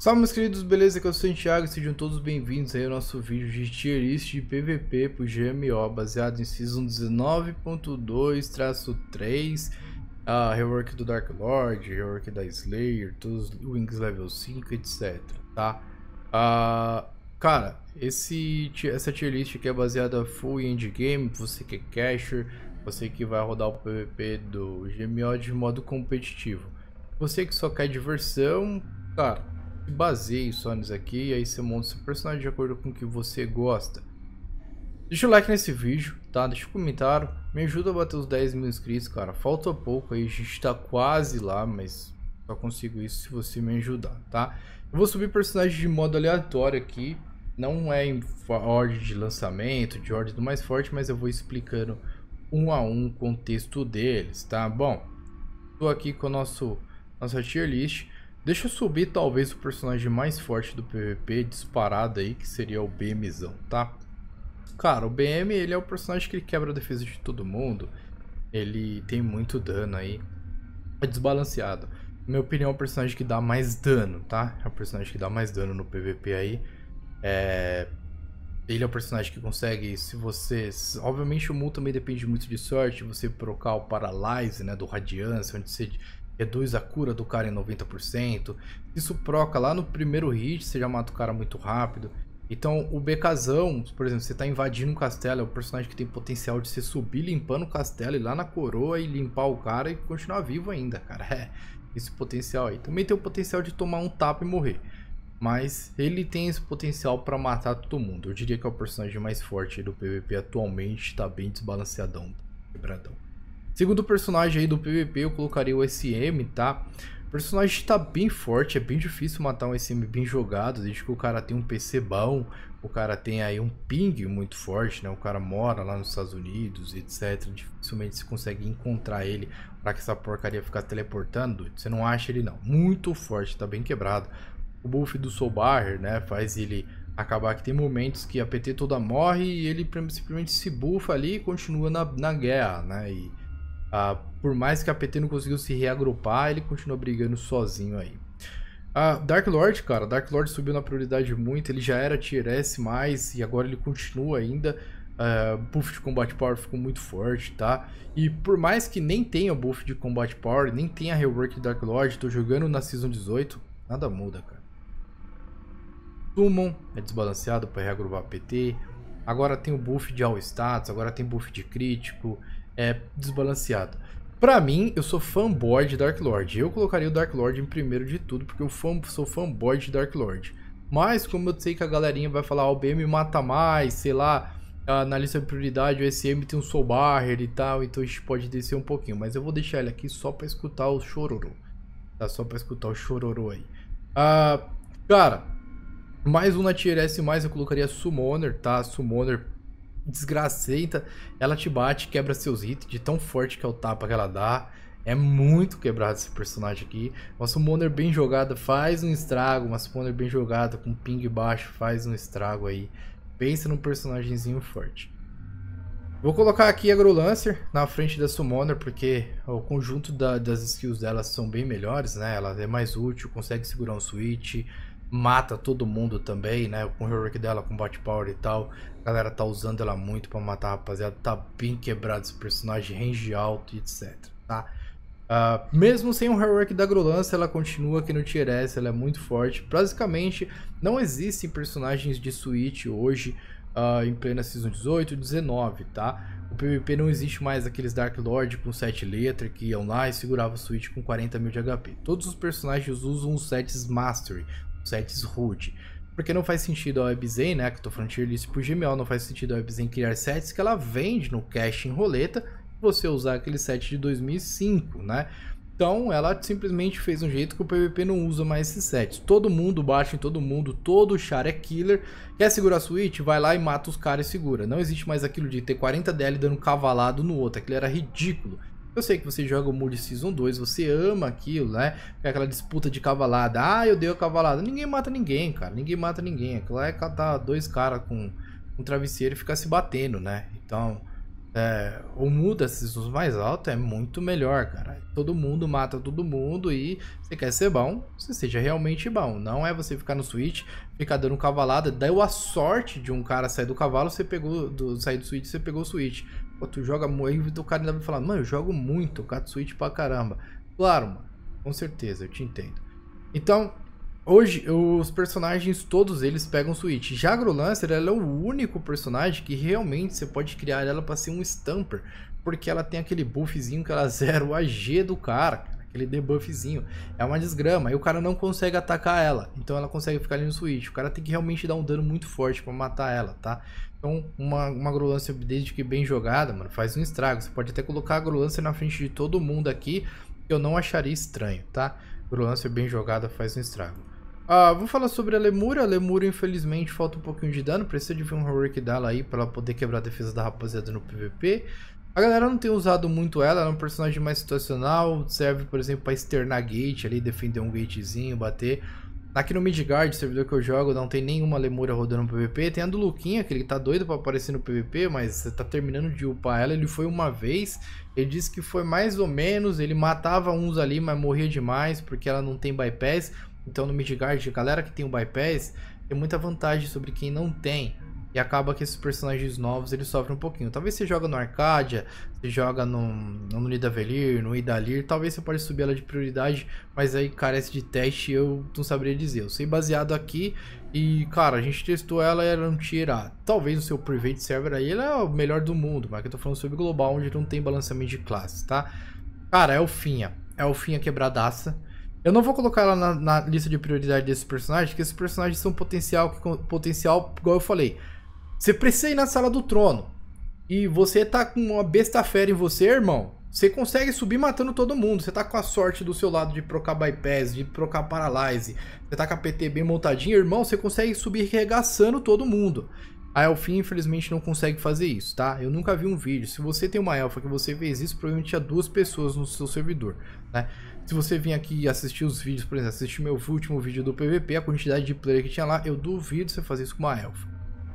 Salve meus queridos, beleza? Aqui é o Santiago sejam todos bem-vindos aí ao nosso vídeo de tier list de PVP pro GMO baseado em Season 19.2-3 a rework do Dark Lord, rework da Slayer, todos os Wings level 5, etc, tá? Uh, cara, esse, essa tier list aqui é baseada full em endgame, você que é casher você que vai rodar o PVP do GMO de modo competitivo. Você que só quer diversão, cara baseie só nisso aqui e aí você monta seu personagem de acordo com o que você gosta. Deixa o like nesse vídeo, tá? Deixa o um comentário, me ajuda a bater os 10 mil inscritos, cara. Falta pouco aí, a gente tá quase lá, mas só consigo isso se você me ajudar, tá? Eu vou subir personagens de modo aleatório aqui, não é em ordem de lançamento, de ordem do mais forte, mas eu vou explicando um a um o contexto deles, tá? Bom, tô aqui com o nosso nossa tier list. Deixa eu subir talvez o personagem mais forte do PVP disparado aí, que seria o BMzão, tá? Cara, o BM ele é o personagem que ele quebra a defesa de todo mundo. Ele tem muito dano aí. É desbalanceado. Na minha opinião, é o personagem que dá mais dano, tá? É o personagem que dá mais dano no PVP aí. É... Ele é o personagem que consegue, se você... Obviamente o Mu também depende muito de sorte, você procar o Paralyze, né, do Radiance, onde você reduz a cura do cara em 90%. Isso proca lá no primeiro hit, você já mata o cara muito rápido. Então, o Becazão, por exemplo, você está invadindo um castelo, é um personagem que tem potencial de você subir limpando o castelo e lá na coroa e limpar o cara e continuar vivo ainda, cara. É, esse potencial aí. Também tem o potencial de tomar um tapa e morrer. Mas ele tem esse potencial para matar todo mundo. Eu diria que é o personagem mais forte do PVP atualmente, está bem desbalanceadão, quebradão. Segundo personagem aí do PVP, eu colocaria o SM, tá? O personagem tá bem forte, é bem difícil matar um SM bem jogado, desde que o cara tem um PC bom, o cara tem aí um ping muito forte, né? O cara mora lá nos Estados Unidos, etc. Dificilmente se consegue encontrar ele para que essa porcaria ficar teleportando. Você não acha ele não. Muito forte, tá bem quebrado. O buff do Soul Barrier, né, faz ele acabar que tem momentos que a PT toda morre e ele simplesmente se bufa ali e continua na, na guerra, né? E ah, por mais que a PT não conseguiu se reagrupar, ele continua brigando sozinho aí. Ah, Dark Lord, cara, Dark Lord subiu na prioridade muito, ele já era Tier S+, e agora ele continua ainda. Uh, buff de combat power ficou muito forte, tá? E por mais que nem tenha buff de combat power, nem tenha rework de Dark Lord, tô jogando na Season 18, nada muda, cara. Summon é desbalanceado para reagrupar PT. Agora tem o buff de all Status. agora tem buff de crítico é desbalanceado. Pra mim, eu sou fanboy de Dark Lord. Eu colocaria o Dark Lord em primeiro de tudo, porque eu fã, sou fanboy de Dark Lord. Mas, como eu sei que a galerinha vai falar, ah, o BM mata mais, sei lá, na lista de prioridade o SM tem um Soul Barrier e tal, então a gente pode descer um pouquinho. Mas eu vou deixar ele aqui só pra escutar o chororô. Tá? Só pra escutar o chororô aí. Ah, cara, mais um na tier S+, eu colocaria Summoner, tá? Summoner desgraceita, ela te bate, quebra seus hits de tão forte que é o tapa que ela dá. É muito quebrado esse personagem aqui. Uma summoner bem jogada faz um estrago. Uma summoner bem jogada com ping baixo faz um estrago aí. Pensa num personagemzinho forte. Vou colocar aqui a grulancer na frente da Summoner, porque o conjunto da, das skills dela são bem melhores, né? Ela é mais útil, consegue segurar um switch, mata todo mundo também, né? Com o rework dela, com bot power e tal. A galera tá usando ela muito para matar rapaziada. Tá bem quebrado esse personagem, range alto e etc, tá? Uh, mesmo sem o heroic rework da Grolance, ela continua aqui no Tier S, ela é muito forte. Basicamente, não existem personagens de Switch hoje uh, em plena Season 18 e 19, tá? O PvP não existe mais aqueles Dark Lord com 7 letras que iam lá e seguravam o Switch com 40 mil de HP. Todos os personagens usam os sets Mastery, sites root. Porque não faz sentido a WebZen, né? Que eu tô falando de release pro Gmail, não faz sentido a WebZen criar sets que ela vende no cache em roleta, você usar aquele set de 2005, né? Então ela simplesmente fez um jeito que o PVP não usa mais esses sets. Todo mundo baixa em todo mundo, todo char é killer. Quer segurar a suíte? Vai lá e mata os caras e segura. Não existe mais aquilo de ter 40 DL dando cavalado no outro, aquilo era ridículo. Eu sei que você joga o Mood Season 2, você ama aquilo, né? aquela disputa de cavalada. Ah, eu dei a cavalada. Ninguém mata ninguém, cara. Ninguém mata ninguém. Aquilo é catar dois caras com um travesseiro e ficar se batendo, né? Então, é, ou muda esses nos mais altos, é muito melhor, cara. Todo mundo mata todo mundo e você quer ser bom, você seja realmente bom. Não é você ficar no switch, ficar dando cavalada. Deu a sorte de um cara sair do cavalo, você pegou, do, sair do switch, você pegou o switch. Pô, tu joga muito, o cara ainda vai falar, mano, eu jogo muito, cato switch pra caramba. Claro, mano, com certeza, eu te entendo. Então, Hoje, os personagens, todos eles pegam Switch. Já a Grulancer, ela é o único personagem que realmente você pode criar ela para ser um Stamper. Porque ela tem aquele buffzinho que ela zera o AG do cara, aquele debuffzinho. É uma desgrama, e o cara não consegue atacar ela. Então ela consegue ficar ali no Switch. O cara tem que realmente dar um dano muito forte para matar ela, tá? Então, uma, uma desde que bem jogada, mano, faz um estrago. Você pode até colocar a Grulancer na frente de todo mundo aqui, que eu não acharia estranho, tá? Grulancer bem jogada faz um estrago vou ah, vamos falar sobre a Lemura. A Lemura, infelizmente, falta um pouquinho de dano. Precisa de ver um rework dela aí pra ela poder quebrar a defesa da rapaziada no PVP. A galera não tem usado muito ela, ela é um personagem mais situacional. Serve, por exemplo, pra externar gate ali, defender um gatezinho, bater. Aqui no Midgard, servidor que eu jogo, não tem nenhuma Lemura rodando no PVP. Tem a do Luquinha, que ele tá doido pra aparecer no PVP, mas você tá terminando de upar ela. Ele foi uma vez, ele disse que foi mais ou menos, ele matava uns ali, mas morria demais, porque ela não tem bypass. Então no Midgard, a galera que tem o bypass tem muita vantagem sobre quem não tem. E acaba que esses personagens novos eles sofrem um pouquinho. Talvez você joga no Arcadia, você joga no, no Nidavellir, no Idalir, talvez você pode subir ela de prioridade, mas aí carece de teste eu não saberia dizer. Eu sei baseado aqui e, cara, a gente testou ela e ela não tira. Talvez no seu private server aí ela é o melhor do mundo, mas que eu tô falando sobre global, onde não tem balanceamento de classes, tá? Cara, é é o o Finha quebradaça eu não vou colocar ela na, na lista de prioridade desses personagens, porque esses personagens são potencial, potencial, igual eu falei. Você precisa ir na sala do trono. E você tá com uma besta fera em você, irmão. Você consegue subir matando todo mundo. Você tá com a sorte do seu lado de procar bypass, de procar paralyze. Você tá com a PT bem montadinha, irmão. Você consegue subir regaçando todo mundo. A Elfin, infelizmente, não consegue fazer isso, tá? Eu nunca vi um vídeo. Se você tem uma elfa que você fez isso, provavelmente tinha duas pessoas no seu servidor, né? Se você vir aqui e assistir os vídeos, por exemplo, assistir meu último vídeo do PVP, a quantidade de player que tinha lá, eu duvido você fazer isso com uma elfa.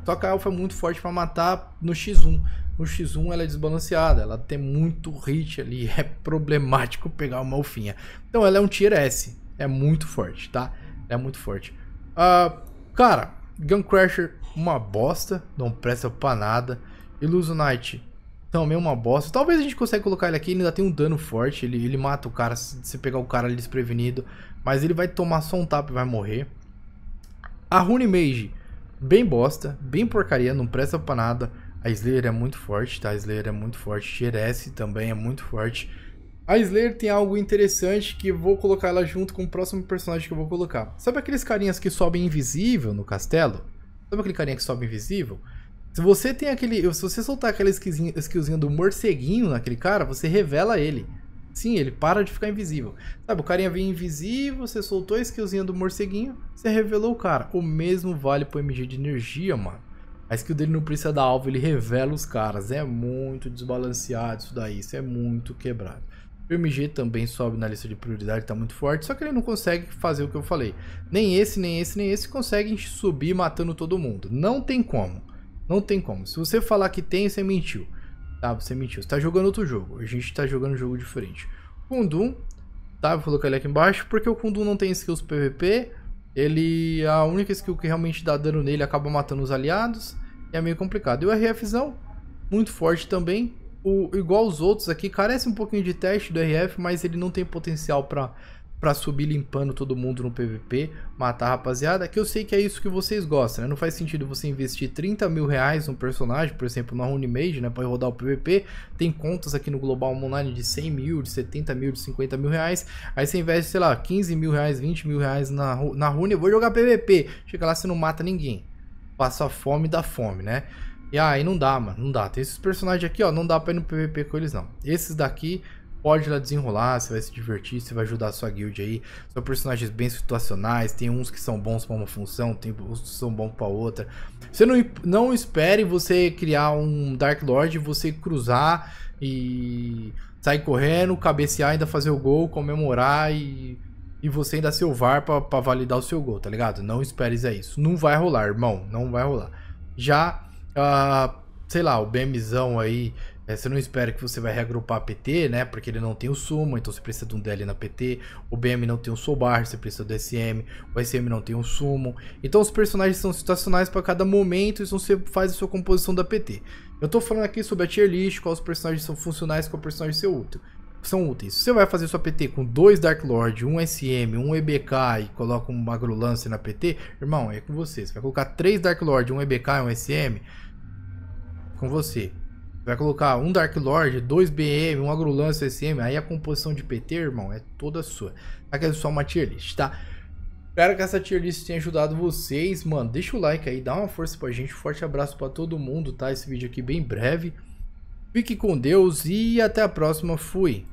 Só que a elfa é muito forte para matar no X1. No X1 ela é desbalanceada, ela tem muito hit ali, é problemático pegar uma alfinha. Então ela é um tier S, é muito forte, tá? É muito forte. Uh, cara, Guncrasher, uma bosta, não presta pra nada. Illusionite, também uma bosta. Talvez a gente consiga colocar ele aqui, ele ainda tem um dano forte, ele, ele mata o cara se você pegar o cara desprevenido. Mas ele vai tomar só um tapa e vai morrer. A Rune Mage, bem bosta, bem porcaria, não presta pra nada. A Slayer é muito forte, tá? A Slayer é muito forte. Xeresse também é muito forte. A Slayer tem algo interessante que vou colocar ela junto com o próximo personagem que eu vou colocar. Sabe aqueles carinhas que sobem invisível no castelo? Sabe aquele carinha que sobe invisível? Se você tem aquele. Se você soltar aquela skillzinha, skillzinha do morceguinho naquele cara, você revela ele. Sim, ele para de ficar invisível. Sabe, o carinha vem invisível, você soltou a skillzinha do morceguinho, você revelou o cara. O mesmo vale pro MG de energia, mano. A skill dele não precisa da alvo, ele revela os caras. É muito desbalanceado isso daí, isso é muito quebrado. O MG também sobe na lista de prioridade, tá muito forte, só que ele não consegue fazer o que eu falei. Nem esse, nem esse, nem esse conseguem subir matando todo mundo. Não tem como. Não tem como. Se você falar que tem, você mentiu. Tá, você mentiu. Você tá jogando outro jogo. A gente tá jogando um jogo diferente. kundun tá? Vou colocar ele aqui embaixo. Porque o kundun não tem skills PVP. Ele. A única skill que realmente dá dano nele acaba matando os aliados. E é meio complicado. E o RFzão, muito forte também. O, igual os outros aqui, carece um pouquinho de teste do RF, mas ele não tem potencial para para subir limpando todo mundo no PVP, matar a rapaziada, que eu sei que é isso que vocês gostam, né? Não faz sentido você investir 30 mil reais num personagem, por exemplo, na Mage, né? Para rodar o PVP, tem contas aqui no Global Online de 100 mil, de 70 mil, de 50 mil reais, aí você investe, sei lá, 15 mil reais, 20 mil reais na, na Rune, eu vou jogar PVP, chega lá você não mata ninguém, passa fome da fome, né? E aí não dá, mano, não dá. Tem esses personagens aqui, ó, não dá pra ir no PVP com eles, não. Esses daqui pode lá desenrolar, você vai se divertir, você vai ajudar a sua guild aí. São personagens bem situacionais, tem uns que são bons para uma função, tem uns que são bons para outra. Você não, não espere você criar um Dark Lord, você cruzar e sair correndo, cabecear, ainda fazer o gol, comemorar e, e você ainda ser o VAR para validar o seu gol, tá ligado? Não espere é isso. Não vai rolar, irmão, não vai rolar. Já, uh, sei lá, o BMzão aí é, você não espera que você vai reagrupar PT, né? Porque ele não tem o Sumo, então você precisa de um DL na PT. O BM não tem um Sobar, você precisa do SM. O SM não tem um sumo. Então os personagens são situacionais para cada momento, então você faz a sua composição da PT. Eu tô falando aqui sobre a tier list, quais personagens são funcionais, qual personagem ser útil. São úteis. Você vai fazer sua PT com dois Dark Lord, um SM, um EBK e coloca um Magro Lance na PT, irmão, é com você. Você vai colocar três Dark Lord, um EBK e um SM, com você. Vai colocar um Dark Lord, dois BM, um Agrolance SM, aí a composição de PT, irmão, é toda sua. Aqui tá é só uma tier list, tá? Espero que essa tier list tenha ajudado vocês, mano. Deixa o like aí, dá uma força pra gente. Forte abraço pra todo mundo, tá? Esse vídeo aqui bem breve. Fique com Deus e até a próxima. Fui!